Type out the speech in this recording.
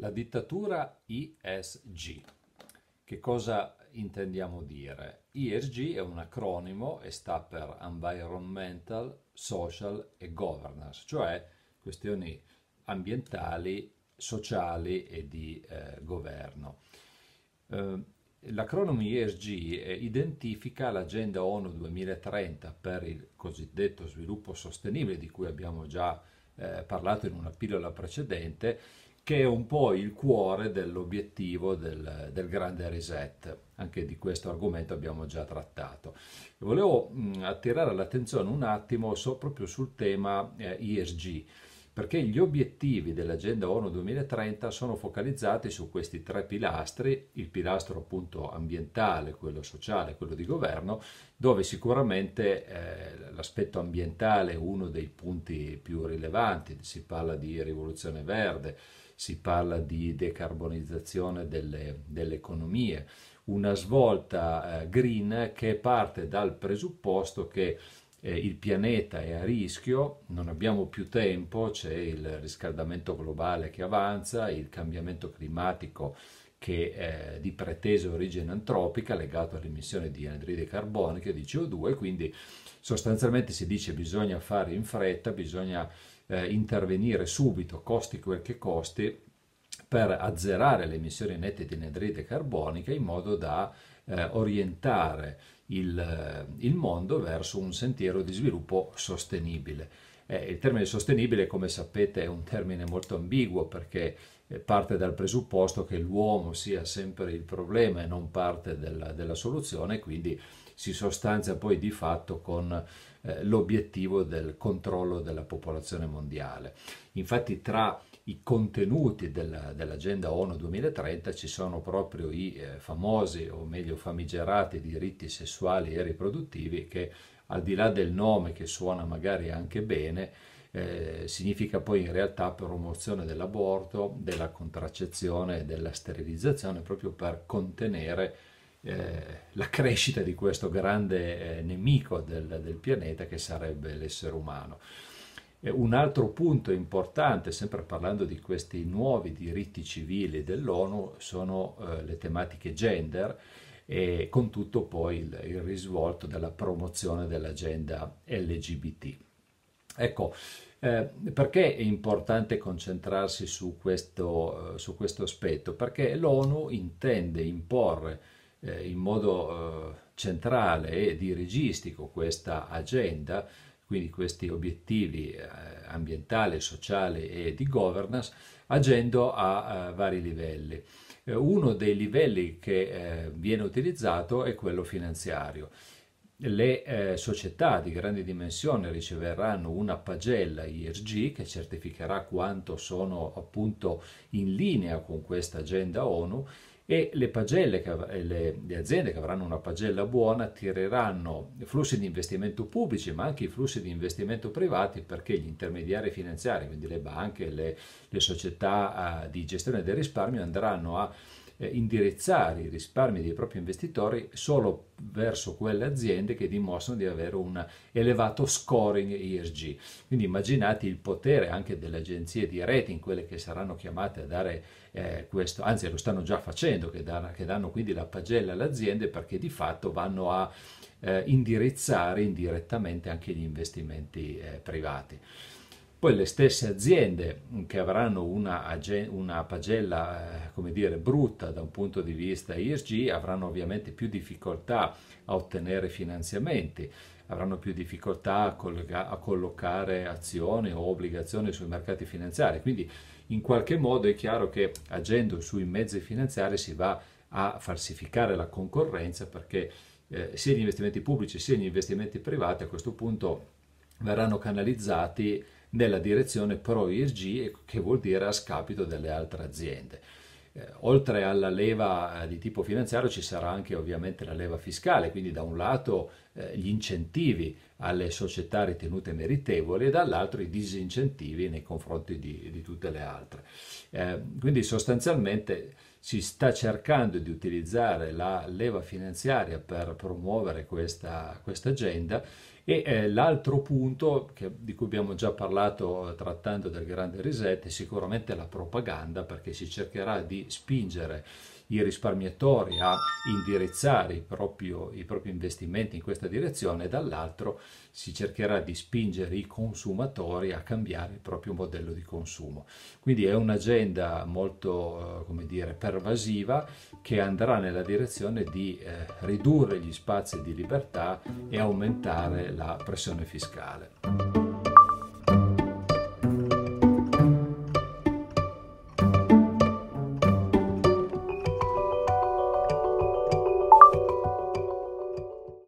La dittatura ISG. Che cosa intendiamo dire? ISG è un acronimo e sta per Environmental, Social e Governance, cioè questioni ambientali, sociali e di eh, governo. Eh, L'acronimo ISG identifica l'agenda ONU 2030 per il cosiddetto sviluppo sostenibile, di cui abbiamo già eh, parlato in una pillola precedente, che è un po' il cuore dell'obiettivo del, del grande reset. Anche di questo argomento abbiamo già trattato. Volevo mh, attirare l'attenzione un attimo so, proprio sul tema eh, ESG perché gli obiettivi dell'Agenda ONU 2030 sono focalizzati su questi tre pilastri, il pilastro appunto ambientale, quello sociale, quello di governo, dove sicuramente eh, l'aspetto ambientale è uno dei punti più rilevanti, si parla di rivoluzione verde, si parla di decarbonizzazione delle, delle economie, una svolta eh, green che parte dal presupposto che eh, il pianeta è a rischio, non abbiamo più tempo, c'è il riscaldamento globale che avanza, il cambiamento climatico che è eh, di pretesa origine antropica legato all'emissione di anidride carbonica e di CO2, quindi sostanzialmente si dice bisogna fare in fretta, bisogna eh, intervenire subito, costi quel che costi, per azzerare le emissioni nette di anidride carbonica in modo da eh, orientare il, eh, il mondo verso un sentiero di sviluppo sostenibile. Eh, il termine sostenibile, come sapete, è un termine molto ambiguo perché eh, parte dal presupposto che l'uomo sia sempre il problema e non parte della, della soluzione, quindi si sostanzia poi di fatto con eh, l'obiettivo del controllo della popolazione mondiale. Infatti tra i contenuti della, dell'agenda ONU 2030 ci sono proprio i eh, famosi o meglio famigerati diritti sessuali e riproduttivi che al di là del nome che suona magari anche bene, eh, significa poi in realtà promozione dell'aborto, della contraccezione e della sterilizzazione proprio per contenere eh, la crescita di questo grande eh, nemico del, del, pianeta che sarebbe l'essere umano. Un altro punto importante, sempre parlando di questi nuovi diritti civili dell'ONU, sono eh, le tematiche gender e con tutto poi il, il risvolto della promozione dell'agenda LGBT. Ecco, eh, perché è importante concentrarsi su questo, eh, su questo aspetto? Perché l'ONU intende imporre eh, in modo eh, centrale e dirigistico questa agenda, quindi questi obiettivi eh, ambientali, sociali e di governance, agendo a, a vari livelli. Eh, uno dei livelli che eh, viene utilizzato è quello finanziario. Le eh, società di grandi dimensioni riceveranno una pagella IRG che certificherà quanto sono appunto in linea con questa agenda ONU e le, pagelle che, le, le aziende che avranno una pagella buona tireranno flussi di investimento pubblici ma anche i flussi di investimento privati perché gli intermediari finanziari, quindi le banche, le, le società ah, di gestione del risparmio andranno a eh, indirizzare i risparmi dei propri investitori solo verso quelle aziende che dimostrano di avere un elevato scoring ESG. Quindi immaginate il potere anche delle agenzie di rating, quelle che saranno chiamate a dare eh, questo, anzi lo stanno già facendo, che danno, che danno, quindi la pagella alle aziende perché di fatto vanno a eh, indirizzare indirettamente anche gli investimenti eh, privati. Poi le stesse aziende che avranno una, una pagella eh, dire, brutta da un punto di vista ISG avranno ovviamente più difficoltà a ottenere finanziamenti, avranno più difficoltà a, colga- a collocare azioni o obbligazioni sui mercati finanziari. Quindi in qualche modo è chiaro che agendo sui mezzi finanziari si va a falsificare la concorrenza perché eh, sia gli investimenti pubblici sia gli investimenti privati a questo punto verranno canalizzati nella direzione pro IRG, che vuol dire a scapito delle altre aziende. Eh, oltre alla leva eh, di tipo finanziario ci sarà anche ovviamente la leva fiscale, quindi da un lato eh, gli incentivi alle società ritenute meritevoli e dall'altro i disincentivi nei confronti di, di tutte le altre. quindi sostanzialmente si sta cercando di utilizzare la leva finanziaria per promuovere questa, questa agenda e eh, l'altro punto che, di cui abbiamo già parlato eh, trattando del grande reset è sicuramente la propaganda perché si cercherà di spingere i risparmiatori a indirizzare i propri, i propri investimenti in questa direzione, dall'altro si cercherà di spingere i consumatori a cambiare il proprio modello di consumo. Quindi è un'agenda molto eh, come dire, pervasiva che andrà nella direzione di eh, ridurre gli spazi di libertà e aumentare la pressione fiscale.